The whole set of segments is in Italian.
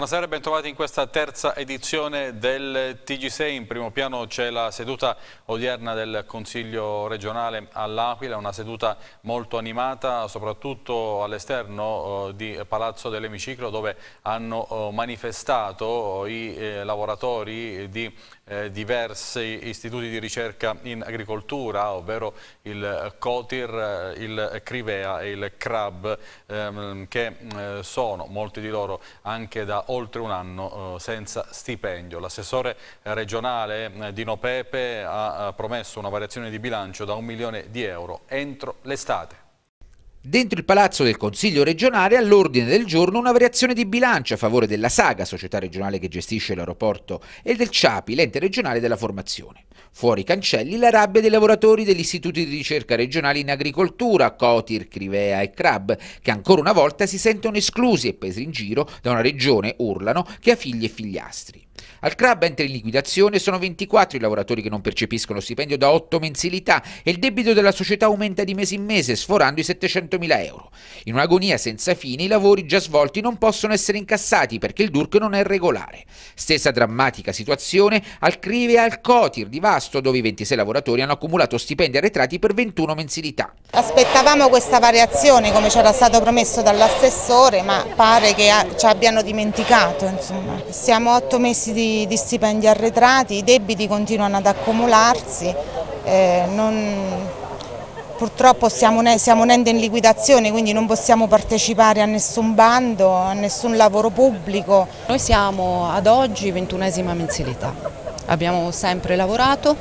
Buonasera e bentrovati in questa terza edizione del TG6. In primo piano c'è la seduta odierna del Consiglio regionale all'Aquila, una seduta molto animata, soprattutto all'esterno eh, di Palazzo dell'Emiciclo, dove hanno eh, manifestato eh, i lavoratori di eh, diversi istituti di ricerca in agricoltura, ovvero il COTIR, eh, il Crivea e il CRAB, ehm, che eh, sono molti di loro anche da oltre un anno eh, senza stipendio. L'assessore regionale eh, Dino Pepe ha promesso una variazione di bilancio da un milione di euro entro l'estate. Dentro il palazzo del Consiglio regionale all'ordine del giorno una variazione di bilancio a favore della Saga, società regionale che gestisce l'aeroporto, e del CIAPI, l'ente regionale della formazione. Fuori cancelli la rabbia dei lavoratori degli istituti di ricerca regionali in agricoltura, Cotir, Crivea e Crab, che ancora una volta si sentono esclusi e presi in giro da una regione, urlano, che ha figli e figliastri. Al club entra in liquidazione, sono 24 i lavoratori che non percepiscono stipendio da 8 mensilità e il debito della società aumenta di mese in mese, sforando i 700.000 euro. In un'agonia senza fine, i lavori già svolti non possono essere incassati perché il DURC non è regolare. Stessa drammatica situazione al Crive e al Cotir di Vasto, dove i 26 lavoratori hanno accumulato stipendi arretrati per 21 mensilità. Aspettavamo questa variazione, come ci era stato promesso dall'assessore, ma pare che ci abbiano dimenticato. Insomma. Siamo 8 mesi di di, stipendi arretrati, i debiti continuano ad accumularsi, eh, non, purtroppo siamo, siamo un'ente in liquidazione quindi non possiamo partecipare a nessun bando, a nessun lavoro pubblico. Noi siamo ad oggi ventunesima mensilità, abbiamo sempre lavorato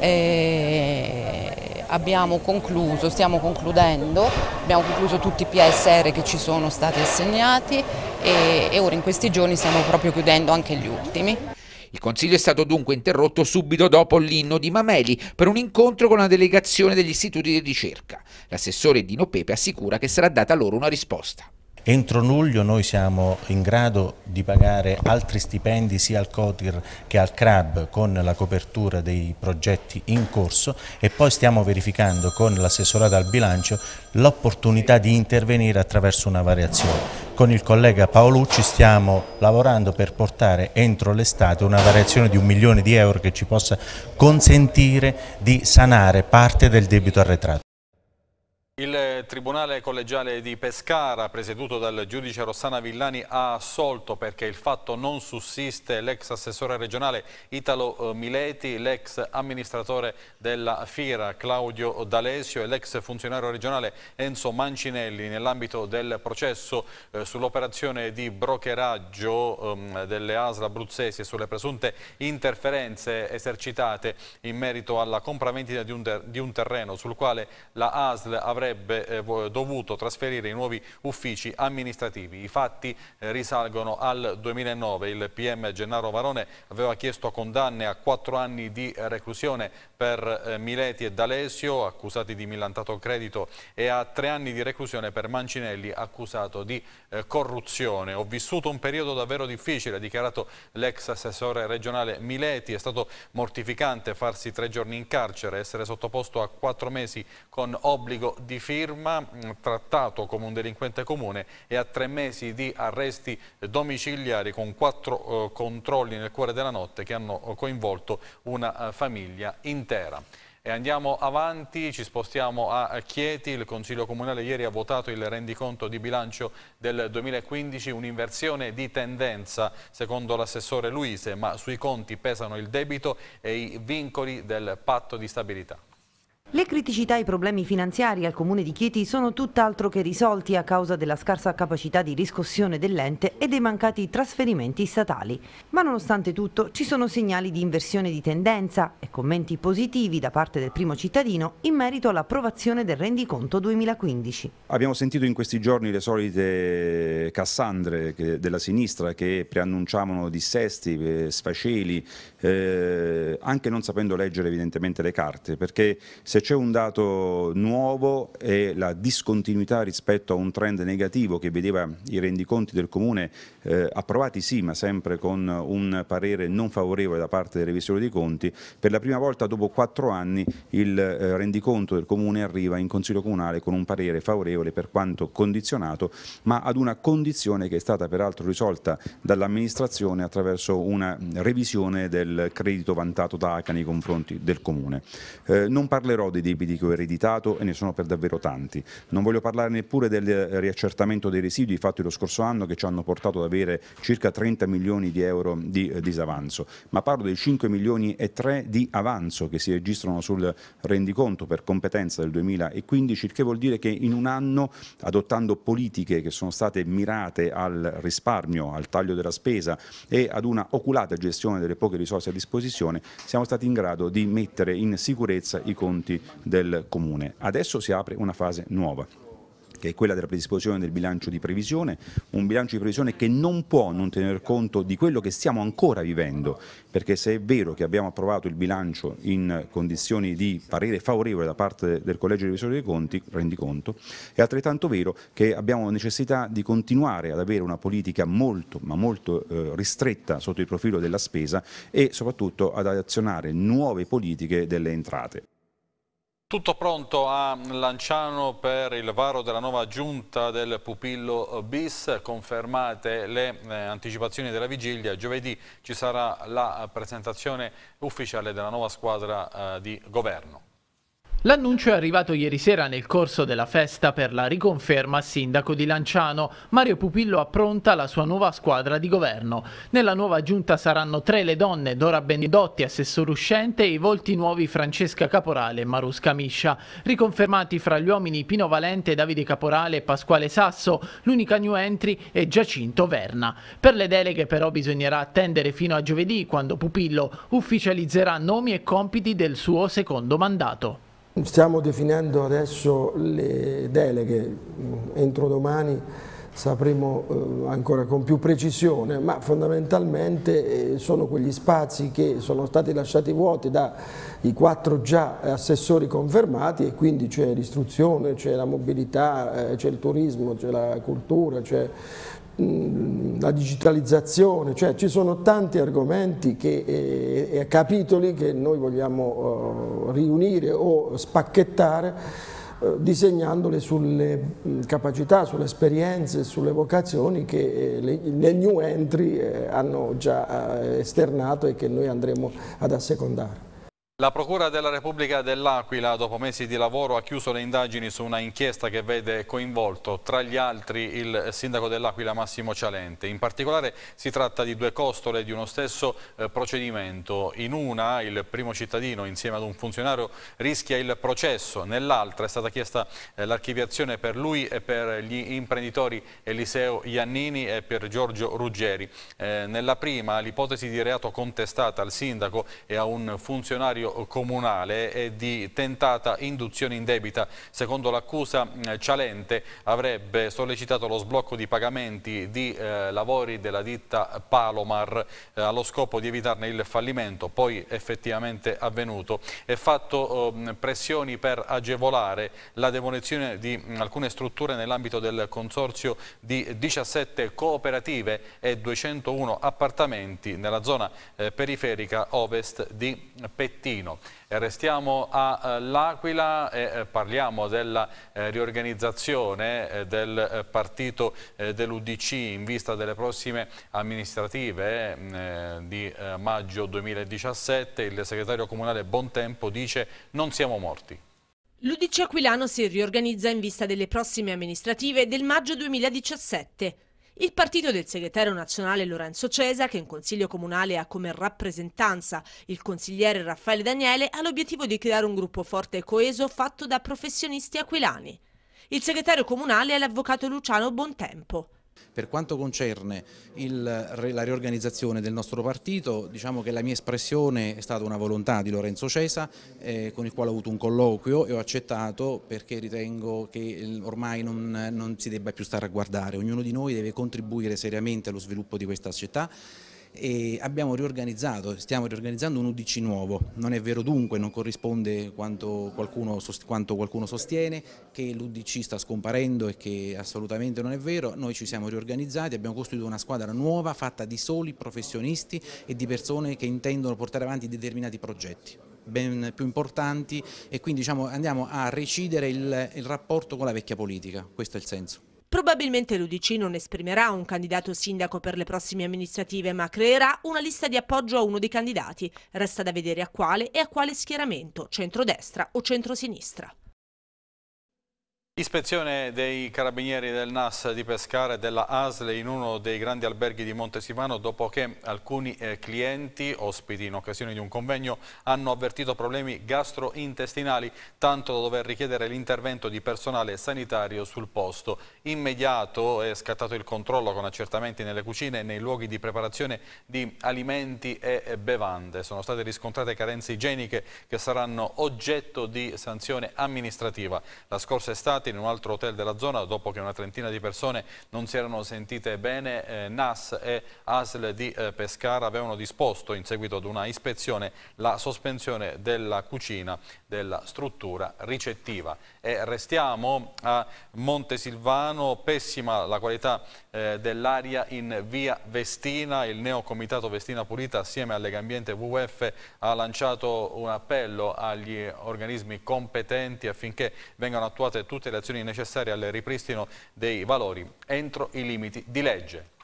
e eh, abbiamo concluso, stiamo concludendo, abbiamo concluso tutti i PSR che ci sono stati assegnati e, e ora in questi giorni stiamo proprio chiudendo anche gli ultimi. Il consiglio è stato dunque interrotto subito dopo l'inno di Mameli per un incontro con una delegazione degli istituti di ricerca. L'assessore Dino Pepe assicura che sarà data loro una risposta. Entro luglio noi siamo in grado di pagare altri stipendi sia al COTIR che al CRAB con la copertura dei progetti in corso e poi stiamo verificando con l'assessorato al bilancio l'opportunità di intervenire attraverso una variazione. Con il collega Paolucci stiamo lavorando per portare entro l'estate una variazione di un milione di euro che ci possa consentire di sanare parte del debito arretrato. Tribunale Collegiale di Pescara, presieduto dal giudice Rossana Villani, ha assolto perché il fatto non sussiste l'ex assessore regionale Italo eh, Mileti, l'ex amministratore della FIRA Claudio D'Alessio e l'ex funzionario regionale Enzo Mancinelli nell'ambito del processo eh, sull'operazione di brokeraggio ehm, delle ASL abruzzesi e sulle presunte interferenze esercitate in merito alla compravendita di un terreno sul quale la ASL avrebbe eh, dovuto trasferire i nuovi uffici amministrativi. I fatti eh, risalgono al 2009. Il PM Gennaro Varone aveva chiesto condanne a quattro anni di reclusione per eh, Mileti e D'Alesio, accusati di millantato credito, e a tre anni di reclusione per Mancinelli, accusato di eh, corruzione. Ho vissuto un periodo davvero difficile, ha dichiarato l'ex assessore regionale Mileti. È stato mortificante farsi tre giorni in carcere, essere sottoposto a quattro mesi con obbligo di firma Panama, mm, trattato come un delinquente comune e a tre mesi di arresti domiciliari con quattro eh, controlli nel cuore della notte che hanno eh, coinvolto una eh, famiglia intera. E andiamo avanti, ci spostiamo a eh, Chieti, il Consiglio Comunale ieri ha votato il rendiconto di bilancio del 2015, un'inversione di tendenza secondo l'assessore Luise, ma sui conti pesano il debito e i vincoli del patto di stabilità. Le criticità e i problemi finanziari al Comune di Chieti sono tutt'altro che risolti a causa della scarsa capacità di riscossione dell'ente e dei mancati trasferimenti statali. Ma nonostante tutto ci sono segnali di inversione di tendenza e commenti positivi da parte del primo cittadino in merito all'approvazione del rendiconto 2015. Abbiamo sentito in questi giorni le solite cassandre della sinistra che preannunciavano dissesti, eh, sfaceli, eh, anche non sapendo leggere evidentemente le carte, perché se se c'è un dato nuovo è la discontinuità rispetto a un trend negativo che vedeva i rendiconti del Comune eh, approvati sì, ma sempre con un parere non favorevole da parte del revisore dei conti. Per la prima volta dopo quattro anni il eh, rendiconto del Comune arriva in Consiglio Comunale con un parere favorevole per quanto condizionato, ma ad una condizione che è stata peraltro risolta dall'amministrazione attraverso una mm, revisione del credito vantato da ACA nei confronti del Comune. Eh, non parlerò dei debiti che ho ereditato e ne sono per davvero tanti. Non voglio parlare neppure del riaccertamento dei residui fatti lo scorso anno che ci hanno portato ad avere circa 30 milioni di euro di eh, disavanzo, ma parlo dei 5 milioni e 3 di avanzo che si registrano sul rendiconto per competenza del 2015, il che vuol dire che in un anno, adottando politiche che sono state mirate al risparmio, al taglio della spesa e ad una oculata gestione delle poche risorse a disposizione, siamo stati in grado di mettere in sicurezza i conti del Comune. Adesso si apre una fase nuova che è quella della predisposizione del bilancio di previsione, un bilancio di previsione che non può non tener conto di quello che stiamo ancora vivendo, perché se è vero che abbiamo approvato il bilancio in condizioni di parere favorevole da parte del Collegio dei Revisori dei Conti, rendiconto, è altrettanto vero che abbiamo necessità di continuare ad avere una politica molto, ma molto eh, ristretta sotto il profilo della spesa e soprattutto ad azionare nuove politiche delle entrate. Tutto pronto a Lanciano per il varo della nuova giunta del pupillo bis, confermate le eh, anticipazioni della vigilia, giovedì ci sarà la presentazione ufficiale della nuova squadra eh, di governo. L'annuncio è arrivato ieri sera nel corso della festa per la riconferma sindaco di Lanciano. Mario Pupillo appronta la sua nuova squadra di governo. Nella nuova giunta saranno tre le donne, Dora Benedotti, assessore uscente, e i volti nuovi Francesca Caporale e Marusca Miscia. Riconfermati fra gli uomini Pino Valente, Davide Caporale e Pasquale Sasso, l'unica new entry è Giacinto Verna. Per le deleghe però bisognerà attendere fino a giovedì, quando Pupillo ufficializzerà nomi e compiti del suo secondo mandato. Stiamo definendo adesso le deleghe, entro domani sapremo eh, ancora con più precisione, ma fondamentalmente eh, sono quegli spazi che sono stati lasciati vuoti dai quattro già assessori confermati e quindi c'è l'istruzione, c'è la mobilità, eh, c'è il turismo, c'è la cultura, c'è Mm, la digitalizzazione, cioè ci sono tanti argomenti che, e, eh, e capitoli che noi vogliamo eh, riunire o spacchettare eh, disegnandole sulle mm, capacità, sulle esperienze, sulle vocazioni che le new entry hanno già esternato e che noi andremo ad assecondare. La Procura della Repubblica dell'Aquila, dopo mesi di lavoro, ha chiuso le indagini su una inchiesta che vede coinvolto, tra gli altri, il sindaco dell'Aquila Massimo Cialente. In particolare si tratta di due costole di uno stesso eh, procedimento. In una il primo cittadino, insieme ad un funzionario, rischia il processo, nell'altra è stata chiesta eh, l'archiviazione per lui e per gli imprenditori Eliseo Iannini e per Giorgio Ruggeri. Eh, nella prima l'ipotesi di reato contestata al sindaco e a un funzionario segretario comunale di tentata induzione in debita. Secondo l'accusa eh, Cialente avrebbe sollecitato lo sblocco di pagamenti di eh, lavori della ditta Palomar eh, allo scopo di evitarne il fallimento, poi effettivamente avvenuto, e fatto eh, pressioni per agevolare la demolizione di mm, alcune strutture nell'ambito del consorzio di 17 cooperative e 201 appartamenti nella zona eh, periferica ovest di Pettino. Torino. Eh, restiamo all'Aquila eh, e eh, parliamo della riorganizzazione del partito dell'Udc in vista delle prossime amministrative di maggio 2017. Il segretario comunale Bontempo dice non siamo morti. L'Udc Aquilano si riorganizza in vista delle prossime amministrative del maggio 2017. Il partito del segretario nazionale Lorenzo Cesa, che in consiglio comunale ha come rappresentanza il consigliere Raffaele Daniele, ha l'obiettivo di creare un gruppo forte e coeso fatto da professionisti aquilani. Il segretario comunale è l'avvocato Luciano Bontempo. Per quanto concerne il, la riorganizzazione del nostro partito, diciamo che la mia espressione è stata una volontà di Lorenzo Cesa, eh, con il quale ho avuto un colloquio e ho accettato perché ritengo che ormai non, non si debba più stare a guardare, ognuno di noi deve contribuire seriamente allo sviluppo di questa società e abbiamo riorganizzato, stiamo riorganizzando un UDC nuovo, non è vero dunque, non corrisponde quanto qualcuno, quanto qualcuno sostiene che l'UDC sta scomparendo e che assolutamente non è vero, noi ci siamo riorganizzati, abbiamo costruito una squadra nuova fatta di soli professionisti e di persone che intendono portare avanti determinati progetti ben più importanti e quindi diciamo, andiamo a recidere il, il rapporto con la vecchia politica, questo è il senso. Probabilmente l'Udc non esprimerà un candidato sindaco per le prossime amministrative, ma creerà una lista di appoggio a uno dei candidati. Resta da vedere a quale e a quale schieramento, centrodestra o centrosinistra. Ispezione dei carabinieri del NAS di Pescara e della ASLE in uno dei grandi alberghi di Montesimano dopo che alcuni eh, clienti, ospiti in occasione di un convegno, hanno avvertito problemi gastrointestinali, tanto da dover richiedere l'intervento di personale sanitario sul posto. Immediato è scattato il controllo con accertamenti nelle cucine e nei luoghi di preparazione di alimenti e eh, bevande. Sono state riscontrate carenze igieniche che saranno oggetto di sanzione amministrativa. La scorsa estate in un altro hotel della zona dopo che una trentina di persone non si erano sentite bene. Eh, NAS e ASL di eh, Pescara avevano disposto in seguito ad una ispezione la sospensione della cucina della struttura ricettiva. E restiamo a Montesilvano, pessima la qualità eh, dell'aria in via Vestina, il neocomitato Vestina Pulita assieme alle Ambiente WWF ha lanciato un appello agli organismi competenti affinché vengano attuate tutte le azioni necessarie al ripristino dei valori entro i limiti di legge.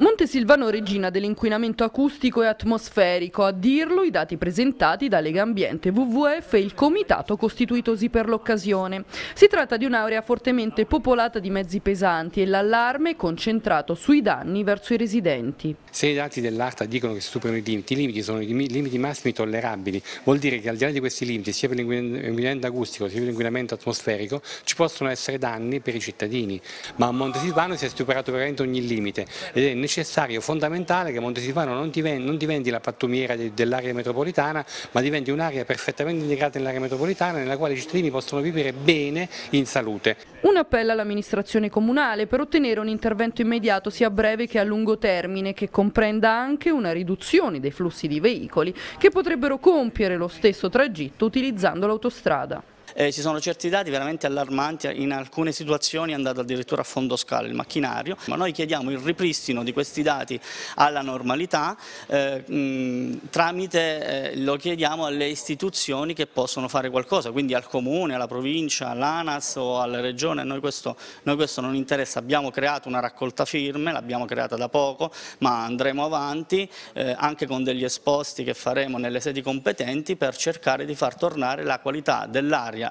Monte Silvano regina dell'inquinamento acustico e atmosferico, a dirlo i dati presentati da Lega Ambiente, WWF e il comitato costituitosi per l'occasione. Si tratta di un'area fortemente popolata di mezzi pesanti e l'allarme è concentrato sui danni verso i residenti. Se i dati dell'ARTA dicono che si superano i limiti, i limiti sono i limiti massimi tollerabili, vuol dire che al di là di questi limiti, sia per l'inquinamento acustico sia per l'inquinamento atmosferico, ci possono essere danni per i cittadini. Ma a Monte Silvano si è superato veramente ogni limite ed è necessario necessario, fondamentale che Montesifano non non diventi la pattumiera dell'area metropolitana, ma diventi un'area perfettamente integrata nell'area metropolitana nella quale i cittadini possono vivere bene in salute. Un appello all'amministrazione comunale per ottenere un intervento immediato sia a breve che a lungo termine che comprenda anche una riduzione dei flussi di veicoli che potrebbero compiere lo stesso tragitto utilizzando l'autostrada eh, ci sono certi dati veramente allarmanti, in alcune situazioni è andato addirittura a fondo scala il macchinario, ma noi chiediamo il ripristino di questi dati alla normalità eh, mh, tramite, eh, lo chiediamo alle istituzioni che possono fare qualcosa, quindi al comune, alla provincia, all'ANAS o alla regione, noi questo, noi questo non interessa, abbiamo creato una raccolta firme, l'abbiamo creata da poco, ma andremo avanti eh, anche con degli esposti che faremo nelle sedi competenti per cercare di far tornare la qualità dell'aria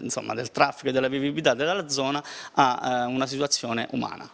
insomma, del traffico e della vivibilità della zona a eh, una situazione umana.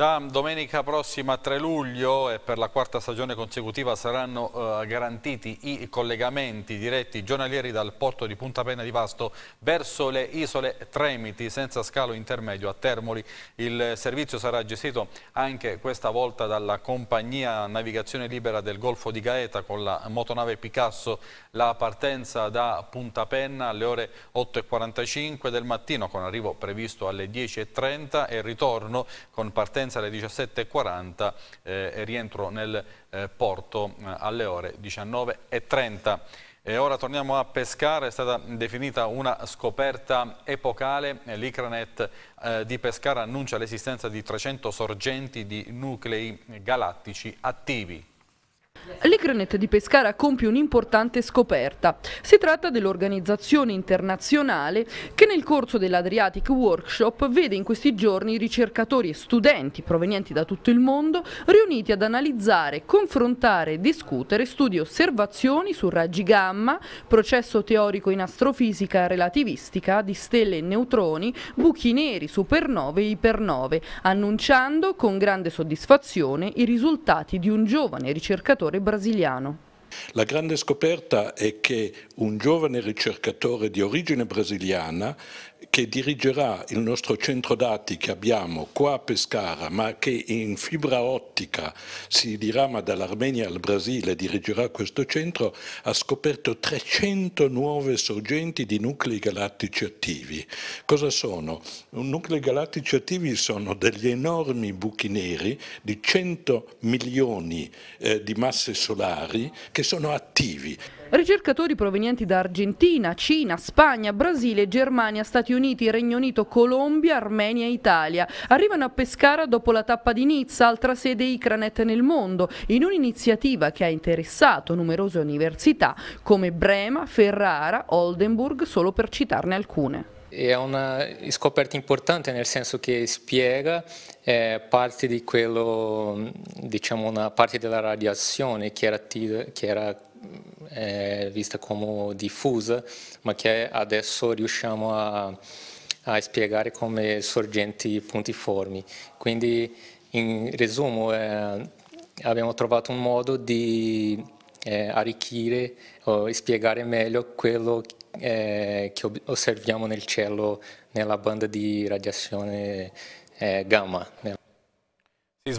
Da domenica prossima 3 luglio e per la quarta stagione consecutiva saranno eh, garantiti i collegamenti diretti giornalieri dal porto di Punta Pena di Vasto verso le isole Tremiti senza scalo intermedio a Termoli. Il servizio sarà gestito anche questa volta dalla compagnia Navigazione Libera del Golfo di Gaeta con la motonave Picasso. La partenza da Punta Penna alle ore 8.45 del mattino con arrivo previsto alle 10.30 e ritorno con partenza partenza alle 17.40 eh, e rientro nel eh, porto eh, alle ore 19.30. E ora torniamo a Pescara, è stata definita una scoperta epocale, l'Icranet eh, di Pescara annuncia l'esistenza di 300 sorgenti di nuclei galattici attivi. L'Ecranet di Pescara compie un'importante scoperta. Si tratta dell'organizzazione internazionale che nel corso dell'Adriatic Workshop vede in questi giorni ricercatori e studenti provenienti da tutto il mondo riuniti ad analizzare, confrontare e discutere studi e osservazioni su raggi gamma, processo teorico in astrofisica relativistica di stelle e neutroni, buchi neri, supernove e ipernove, annunciando con grande soddisfazione i risultati di un giovane ricercatore ricercatore brasiliano. La grande scoperta è che un giovane ricercatore di origine brasiliana che dirigerà il nostro centro dati che abbiamo qua a Pescara, ma che in fibra ottica si dirama dall'Armenia al Brasile, dirigerà questo centro, ha scoperto 300 nuove sorgenti di nuclei galattici attivi. Cosa sono? Nuclei galattici attivi sono degli enormi buchi neri di 100 milioni eh, di masse solari che sono attivi. Ricercatori provenienti da Argentina, Cina, Spagna, Brasile, Germania, Stati Uniti Stati Uniti, Regno Unito, Colombia, Armenia e Italia. Arrivano a Pescara dopo la tappa di Nizza, altra sede Icranet nel mondo, in un'iniziativa che ha interessato numerose università come Brema, Ferrara, Oldenburg, solo per citarne alcune. È una scoperta importante nel senso che spiega eh, parte di quello, diciamo una parte della radiazione che era, che era è vista come diffusa, ma che adesso riusciamo a, a spiegare come sorgenti puntiformi. Quindi, in resumo, eh, abbiamo trovato un modo di eh, arricchire o spiegare meglio quello eh, che osserviamo nel cielo nella banda di radiazione eh, gamma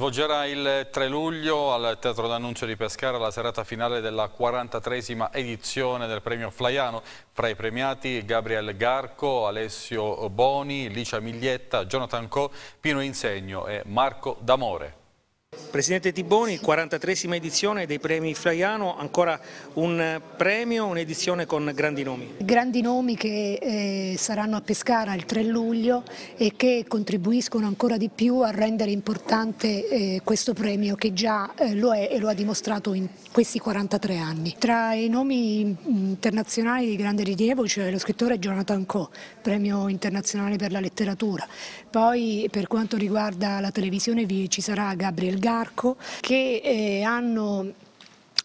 svolgerà il 3 luglio al Teatro d'Annunzio di Pescara la serata finale della 43esima edizione del premio Flaiano. Fra i premiati Gabriel Garco, Alessio Boni, Licia Miglietta, Jonathan Co, Pino Insegno e Marco D'Amore. Presidente Tiboni, 43esima edizione dei premi Flaiano, ancora un premio, un'edizione con grandi nomi. Grandi nomi che eh, saranno a Pescara il 3 luglio e che contribuiscono ancora di più a rendere importante eh, questo premio che già eh, lo è e lo ha dimostrato in questi 43 anni. Tra i nomi internazionali di grande rilievo c'è cioè lo scrittore Jonathan Coe, premio internazionale per la letteratura. Poi per quanto riguarda la televisione ci sarà Gabriel oligarco che eh, hanno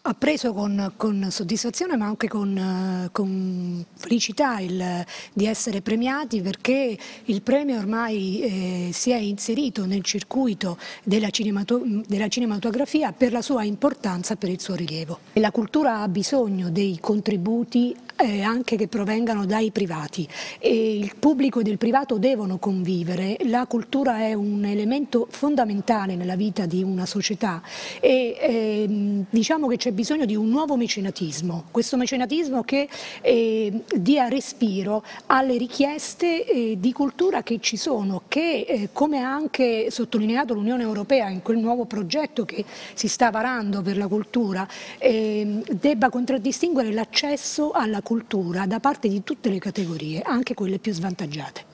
appreso con, con, soddisfazione ma anche con, eh, con felicità il, di essere premiati perché il premio ormai eh, si è inserito nel circuito della, cinemato, della, cinematografia per la sua importanza e per il suo rilievo. la cultura ha bisogno dei contributi eh, anche che provengano dai privati e il pubblico ed il privato devono convivere, la cultura è un elemento fondamentale nella vita di una società e eh, diciamo che c'è bisogno di un nuovo mecenatismo, questo mecenatismo che eh, dia respiro alle richieste eh, di cultura che ci sono, che eh, come ha anche sottolineato l'Unione Europea in quel nuovo progetto che si sta varando per la cultura, ehm, debba contraddistinguere l'accesso alla cultura da parte di tutte le categorie, anche quelle più svantaggiate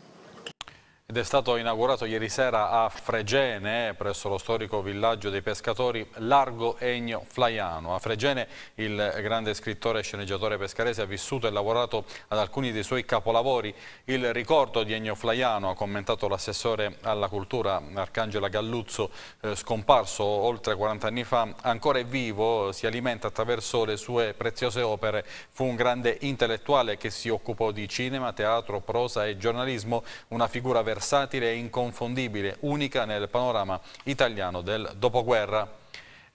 ed è stato inaugurato ieri sera a Fregene, presso lo storico villaggio dei pescatori Largo Egno Flaiano. A Fregene il grande scrittore e sceneggiatore pescarese ha vissuto e lavorato ad alcuni dei suoi capolavori. Il ricordo di Egno Flaiano, ha commentato l'assessore alla cultura Arcangela Galluzzo, eh, scomparso oltre 40 anni fa, ancora è vivo, si alimenta attraverso le sue preziose opere. Fu un grande intellettuale che si occupò di cinema, teatro, prosa e giornalismo, una figura versatile versatile e inconfondibile, unica nel panorama italiano del dopoguerra.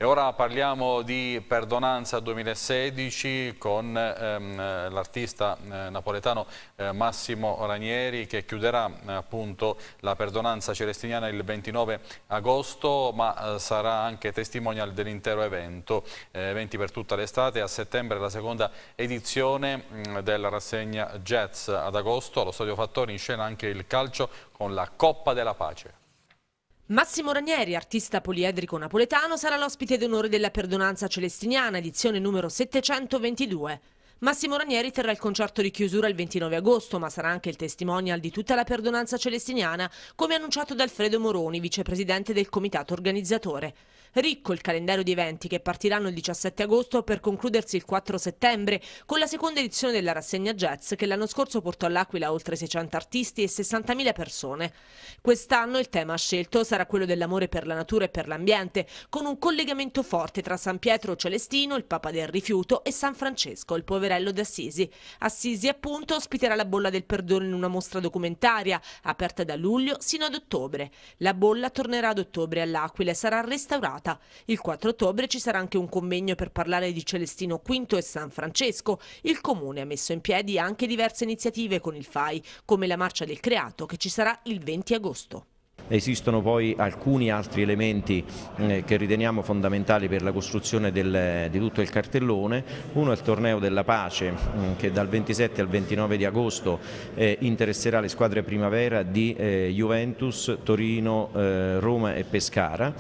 E ora parliamo di Perdonanza 2016 con ehm, l'artista eh, napoletano eh, Massimo Ranieri che chiuderà eh, appunto la Perdonanza celestiniana il 29 agosto ma eh, sarà anche testimonial dell'intero evento, eh, eventi per tutta l'estate, a settembre la seconda edizione mh, mm, della rassegna Jazz ad agosto allo Stadio Fattori in scena anche il calcio con la Coppa della Pace. Massimo Ranieri, artista poliedrico napoletano, sarà l'ospite d'onore della Perdonanza Celestiniana, edizione numero 722. Massimo Ranieri terrà il concerto di chiusura il 29 agosto, ma sarà anche il testimonial di tutta la Perdonanza Celestiniana, come annunciato da Alfredo Moroni, vicepresidente del comitato organizzatore. Ricco il calendario di eventi che partiranno il 17 agosto per concludersi il 4 settembre con la seconda edizione della rassegna jazz che l'anno scorso portò all'Aquila oltre 600 artisti e 60.000 persone. Quest'anno il tema scelto sarà quello dell'amore per la natura e per l'ambiente, con un collegamento forte tra San Pietro Celestino, il Papa del Rifiuto, e San Francesco, il poverello d'Assisi. Assisi appunto ospiterà la bolla del perdono in una mostra documentaria, aperta da luglio sino ad ottobre. La bolla tornerà ad ottobre all'Aquila e sarà restaurata data. Il 4 ottobre ci sarà anche un convegno per parlare di Celestino V e San Francesco. Il comune ha messo in piedi anche diverse iniziative con il FAI, come la Marcia del Creato, che ci sarà il 20 agosto. Esistono poi alcuni altri elementi eh, che riteniamo fondamentali per la costruzione del, di tutto il cartellone. Uno è il torneo della pace mm, che dal 27 al 29 di agosto eh, interesserà le squadre primavera di eh, Juventus, Torino, Roma e Pescara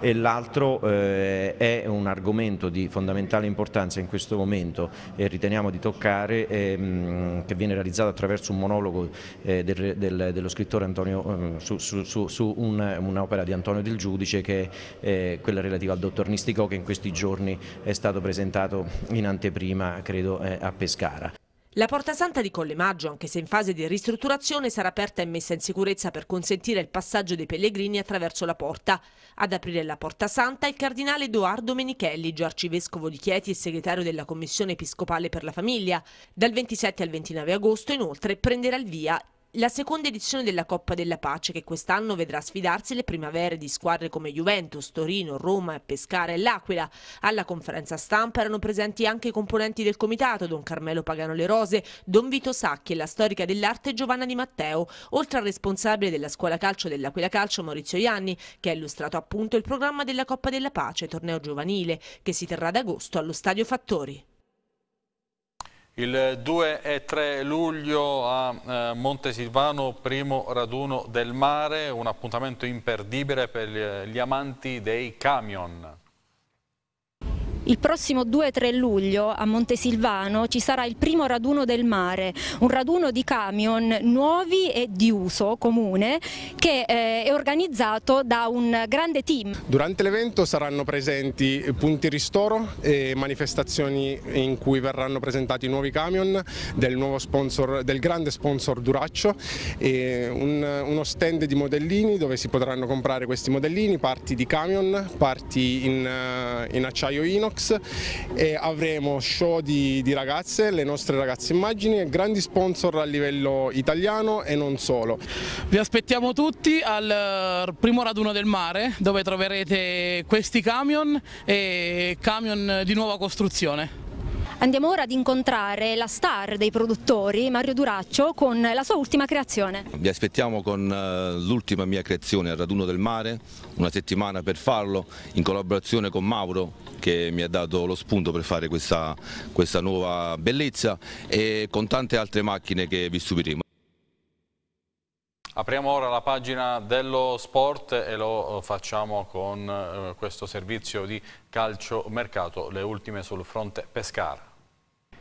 e l'altro è un argomento di fondamentale importanza in questo momento e riteniamo di toccare ehm, che viene realizzato attraverso un monologo dello scrittore Antonio mm, su, su, su un'opera di Antonio Del Giudice che è eh, quella relativa al dottor Nisticò che in questi giorni è stato presentato in anteprima credo eh, a Pescara. La Porta Santa di Collemaggio, anche se in fase di ristrutturazione, sarà aperta e messa in sicurezza per consentire il passaggio dei pellegrini attraverso la porta. Ad aprire la Porta Santa il cardinale Edoardo Menichelli, già arcivescovo di Chieti e segretario della Commissione Episcopale per la Famiglia. Dal 27 al 29 agosto, inoltre, prenderà il via la seconda edizione della Coppa della Pace che quest'anno vedrà sfidarsi le primavere di squadre come Juventus, Torino, Roma, Pescara e L'Aquila. Alla conferenza stampa erano presenti anche i componenti del comitato Don Carmelo Pagano Le Rose, Don Vito Sacchi e la storica dell'arte Giovanna Di Matteo, oltre al responsabile della scuola calcio dell'Aquila Calcio Maurizio Ianni che ha illustrato appunto il programma della Coppa della Pace, torneo giovanile, che si terrà ad agosto allo Stadio Fattori. Il 2 e 3 luglio a eh, Montesilvano, primo raduno del mare, un appuntamento imperdibile per gli eh, amanti dei camion. Il prossimo 2-3 luglio a Montesilvano ci sarà il primo raduno del mare, un raduno di camion nuovi e di uso comune che eh, è organizzato da un grande team. Durante l'evento saranno presenti punti ristoro e manifestazioni in cui verranno presentati nuovi camion del, nuovo sponsor, del grande sponsor Duraccio e un, uno stand di modellini dove si potranno comprare questi modellini, parti di camion, parti in, eh, in acciaio inox e avremo show di, di ragazze, le nostre ragazze immagini e grandi sponsor a livello italiano e non solo. Vi aspettiamo tutti al eh, primo raduno del mare dove troverete questi camion e camion di nuova costruzione. Andiamo ora ad incontrare la star dei produttori, Mario Duraccio, con la sua ultima creazione. Vi aspettiamo con eh, l'ultima mia creazione, al Raduno del Mare, una settimana per farlo, in collaborazione con Mauro, che mi ha dato lo spunto per fare questa, questa nuova bellezza e con tante altre macchine che vi stupiremo. Apriamo ora la pagina dello sport e lo facciamo con eh, questo servizio di calcio mercato, le ultime sul fronte Pescara.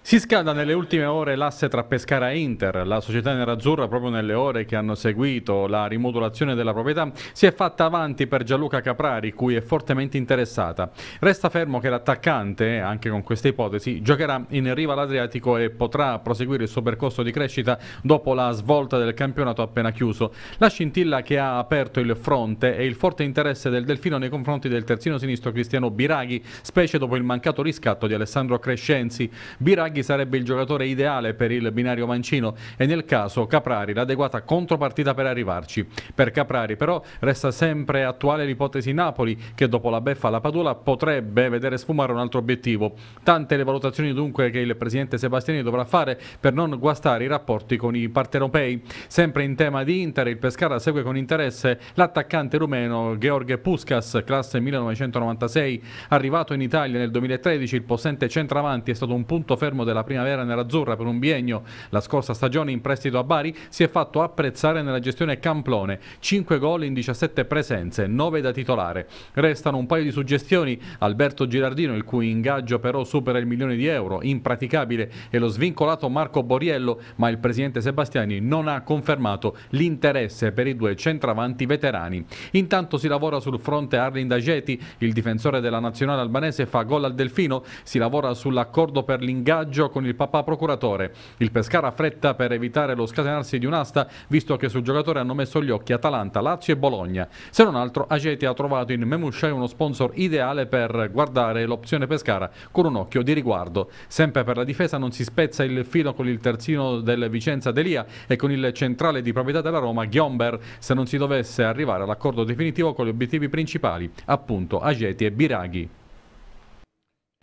Si scalda nelle ultime ore l'asse tra Pescara e Inter. La società nerazzurra, proprio nelle ore che hanno seguito la rimodulazione della proprietà, si è fatta avanti per Gianluca Caprari, cui è fortemente interessata. Resta fermo che l'attaccante, anche con questa ipotesi, giocherà in riva all'Adriatico e potrà proseguire il suo percorso di crescita dopo la svolta del campionato appena chiuso. La scintilla che ha aperto il fronte è il forte interesse del Delfino nei confronti del terzino sinistro Cristiano Biraghi, specie dopo il mancato riscatto di Alessandro Crescenzi. Biraghi Draghi sarebbe il giocatore ideale per il binario Mancino e nel caso Caprari l'adeguata contropartita per arrivarci. Per Caprari però resta sempre attuale l'ipotesi Napoli che dopo la beffa alla Padula potrebbe vedere sfumare un altro obiettivo. Tante le valutazioni dunque che il presidente Sebastiani dovrà fare per non guastare i rapporti con i partenopei. Sempre in tema di Inter il Pescara segue con interesse l'attaccante rumeno Gheorghe Puskas, classe 1996, arrivato in Italia nel 2013 il possente centravanti è stato un punto fermo Palermo della Primavera nell'Azzurra per un biennio la scorsa stagione in prestito a Bari, si è fatto apprezzare nella gestione Camplone, 5 gol in 17 presenze, 9 da titolare. Restano un paio di suggestioni, Alberto Girardino il cui ingaggio però supera il milione di euro, impraticabile, e lo svincolato Marco Boriello, ma il presidente Sebastiani non ha confermato l'interesse per i due centravanti veterani. Intanto si lavora sul fronte Arlin Dageti, il difensore della nazionale albanese fa gol al Delfino, si lavora sull'accordo per l'ingaggio ostaggio con il papà procuratore. Il Pescara fretta per evitare lo scatenarsi di un'asta, visto che sul giocatore hanno messo gli occhi Atalanta, Lazio e Bologna. Se non altro, Ageti ha trovato in Memusciai uno sponsor ideale per guardare l'opzione Pescara con un occhio di riguardo. Sempre per la difesa non si spezza il filo con il terzino del Vicenza Delia e con il centrale di proprietà della Roma, Ghiomber, se non si dovesse arrivare all'accordo definitivo con gli obiettivi principali, appunto Ageti e Biraghi.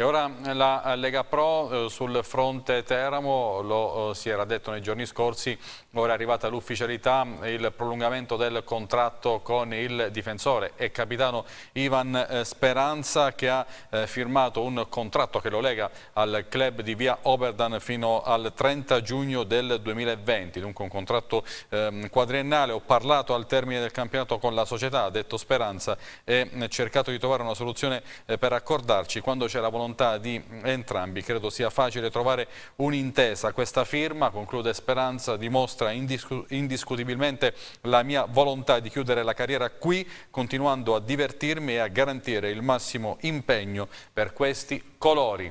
E ora la Lega Pro eh, sul fronte Teramo, lo eh, si era detto nei giorni scorsi, ora è arrivata l'ufficialità il prolungamento del contratto con il difensore e capitano Ivan eh, Speranza che ha eh, firmato un contratto che lo lega al club di via Oberdan fino al 30 giugno del 2020, dunque un contratto ehm, quadriennale. Ho parlato al termine del campionato con la società, ha detto Speranza, e eh, cercato di trovare una soluzione eh, per accordarci quando c'era la volontà volontà di entrambi. Credo sia facile trovare un'intesa. Questa firma, conclude Speranza, dimostra indiscu indiscutibilmente la mia volontà di chiudere la carriera qui, continuando a divertirmi e a garantire il massimo impegno per questi colori.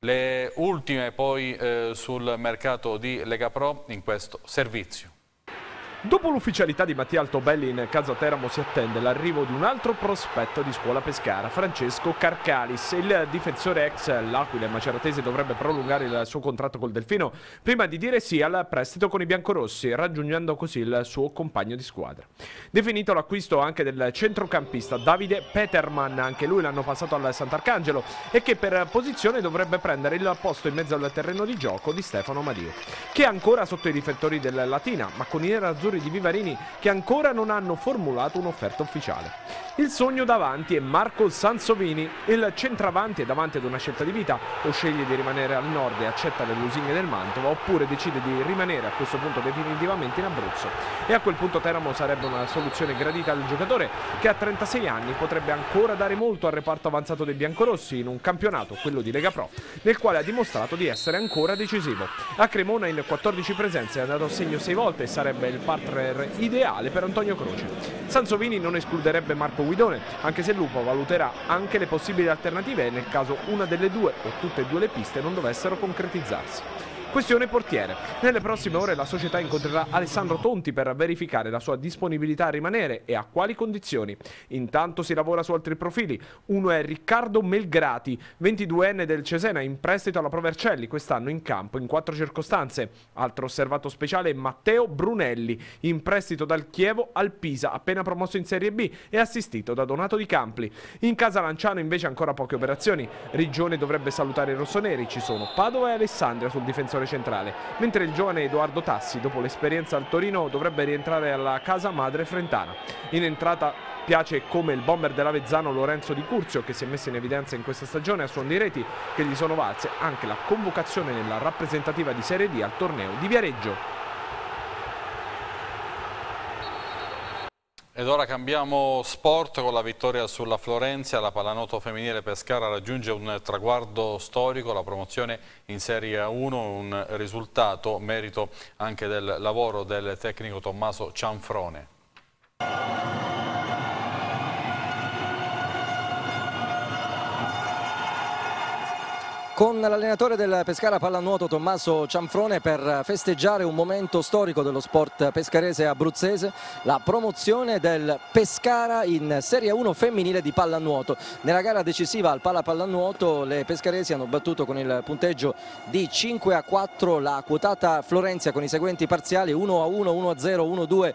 Le ultime poi eh, sul mercato di Lega Pro in questo servizio. Dopo l'ufficialità di Mattia Altobelli in casa Teramo si attende l'arrivo di un altro prospetto di scuola pescara, Francesco Carcalis. Il difensore ex L'Aquila e Maceratese dovrebbe prolungare il suo contratto col Delfino prima di dire sì al prestito con i biancorossi, raggiungendo così il suo compagno di squadra. Definito l'acquisto anche del centrocampista Davide Peterman, anche lui l'anno passato al Sant'Arcangelo e che per posizione dovrebbe prendere il posto in mezzo al terreno di gioco di Stefano Madio, che è ancora sotto i riflettori del Latina, ma con i nerazzurri giocatori di Vivarini che ancora non hanno formulato un'offerta ufficiale. Il sogno davanti è Marco Sansovini. Il centravanti è davanti ad una scelta di vita, o sceglie di rimanere al nord e accetta le lusinghe del Mantova, oppure decide di rimanere a questo punto definitivamente in Abruzzo. E a quel punto Teramo sarebbe una soluzione gradita al giocatore che a 36 anni potrebbe ancora dare molto al reparto avanzato dei biancorossi in un campionato, quello di Lega Pro, nel quale ha dimostrato di essere ancora decisivo. A Cremona in 14 presenze è andato a segno 6 volte e sarebbe il partner ideale per Antonio Croce. Sansovini non escluderebbe Marco Guidone, anche se Lupo valuterà anche le possibili alternative nel caso una delle due o tutte e due le piste non dovessero concretizzarsi. Questione portiere. Nelle prossime ore la società incontrerà Alessandro Tonti per verificare la sua disponibilità a rimanere e a quali condizioni. Intanto si lavora su altri profili. Uno è Riccardo Melgrati, 22enne del Cesena, in prestito alla Provercelli, quest'anno in campo in quattro circostanze. Altro osservato speciale è Matteo Brunelli, in prestito dal Chievo al Pisa, appena promosso in Serie B e assistito da Donato Di Campli. In casa Lanciano invece ancora poche operazioni. Rigione dovrebbe salutare i rossoneri, ci sono Padova e Alessandria sul difensore difensore centrale, mentre il giovane Edoardo Tassi, dopo l'esperienza al Torino, dovrebbe rientrare alla casa madre frentana. In entrata piace come il bomber dell'Avezzano Lorenzo Di Curzio, che si è messo in evidenza in questa stagione a suon di reti, che gli sono valse anche la convocazione nella rappresentativa di Serie D al torneo di Viareggio. Ed ora cambiamo sport con la vittoria sulla Florenza, la pallanuoto femminile Pescara raggiunge un traguardo storico, la promozione in Serie 1, un risultato merito anche del lavoro del tecnico Tommaso Cianfrone. con l'allenatore del Pescara Pallanuoto Tommaso Cianfrone per festeggiare un momento storico dello sport pescarese abruzzese, la promozione del Pescara in Serie 1 femminile di pallanuoto. Nella gara decisiva al Pala Pallanuoto le pescaresi hanno battuto con il punteggio di 5 a 4 la quotata Florenzia con i seguenti parziali 1 a 1, 1 a 0, 1 a 2,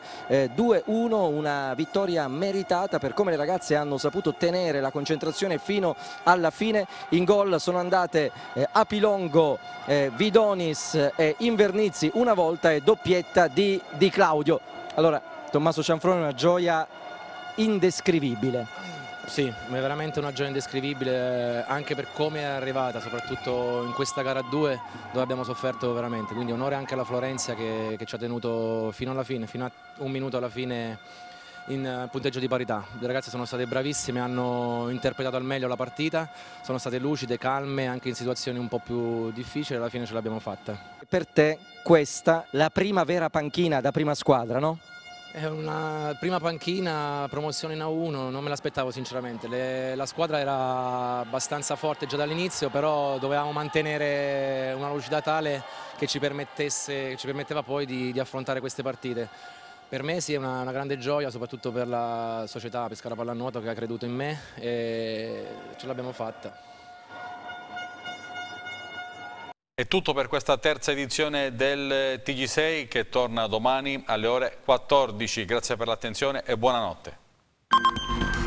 2 a 1, una vittoria meritata per come le ragazze hanno saputo tenere la concentrazione fino alla fine. In gol sono andate eh, Apilongo, eh, Vidonis e eh, Invernizzi una volta e doppietta di, di Claudio. Allora, Tommaso Cianfrone una gioia indescrivibile. Sì, è veramente una gioia indescrivibile eh, anche per come è arrivata, soprattutto in questa gara 2 dove abbiamo sofferto veramente, quindi onore anche alla Florenza che, che ci ha tenuto fino alla fine, fino a un minuto alla fine in eh, punteggio di parità. Le ragazze sono state bravissime, hanno interpretato al meglio la partita, sono state lucide, calme, anche in situazioni un po' più difficili, alla fine ce l'abbiamo fatta. Per te questa la prima vera panchina da prima squadra, no? È una prima panchina, promozione in A1, non me l'aspettavo sinceramente. Le, la squadra era abbastanza forte già dall'inizio, però dovevamo mantenere una lucidità tale che ci, che ci permetteva poi di, di affrontare queste partite. Per me sì, è una, una, grande gioia, soprattutto per la società Pescara Pallanuoto che ha creduto in me e ce l'abbiamo fatta. È tutto per questa terza edizione del TG6 che torna domani alle ore 14. Grazie per l'attenzione e buonanotte.